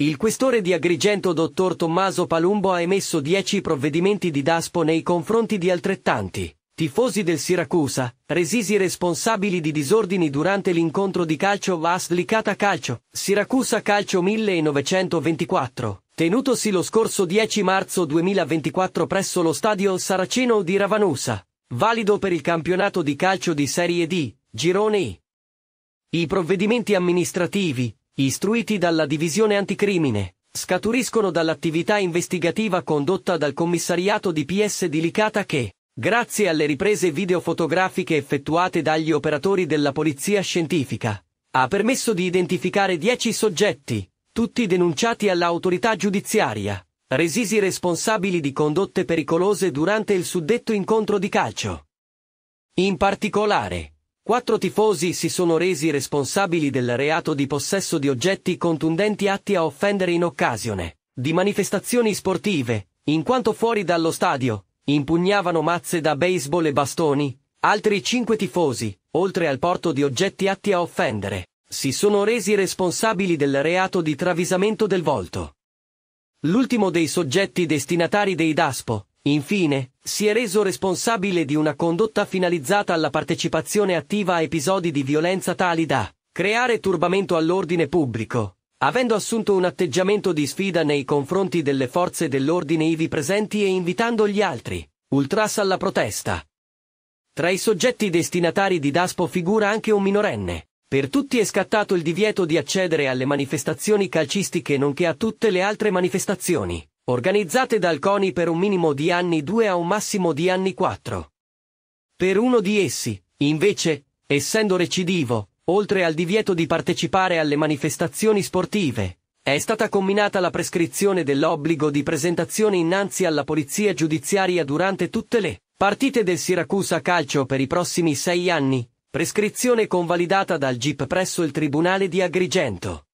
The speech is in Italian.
Il questore di Agrigento dottor Tommaso Palumbo ha emesso 10 provvedimenti di DASPO nei confronti di altrettanti tifosi del Siracusa, resisi responsabili di disordini durante l'incontro di calcio Vaslicata Calcio, Siracusa Calcio 1924, tenutosi lo scorso 10 marzo 2024 presso lo stadio Saraceno di Ravanusa, valido per il campionato di calcio di Serie D, Girone I. I provvedimenti amministrativi, istruiti dalla divisione anticrimine, scaturiscono dall'attività investigativa condotta dal commissariato di PS di Licata che, grazie alle riprese videofotografiche effettuate dagli operatori della polizia scientifica, ha permesso di identificare dieci soggetti, tutti denunciati all'autorità giudiziaria, resisi responsabili di condotte pericolose durante il suddetto incontro di calcio. In particolare, Quattro tifosi si sono resi responsabili del reato di possesso di oggetti contundenti atti a offendere in occasione di manifestazioni sportive, in quanto fuori dallo stadio, impugnavano mazze da baseball e bastoni, altri cinque tifosi, oltre al porto di oggetti atti a offendere, si sono resi responsabili del reato di travisamento del volto. L'ultimo dei soggetti destinatari dei DASPO, Infine, si è reso responsabile di una condotta finalizzata alla partecipazione attiva a episodi di violenza tali da creare turbamento all'ordine pubblico, avendo assunto un atteggiamento di sfida nei confronti delle forze dell'ordine ivi presenti e invitando gli altri, ultras alla protesta. Tra i soggetti destinatari di Daspo figura anche un minorenne. Per tutti è scattato il divieto di accedere alle manifestazioni calcistiche nonché a tutte le altre manifestazioni organizzate dal CONI per un minimo di anni 2 a un massimo di anni 4. Per uno di essi, invece, essendo recidivo, oltre al divieto di partecipare alle manifestazioni sportive, è stata combinata la prescrizione dell'obbligo di presentazione innanzi alla polizia giudiziaria durante tutte le partite del Siracusa Calcio per i prossimi sei anni, prescrizione convalidata dal GIP presso il Tribunale di Agrigento.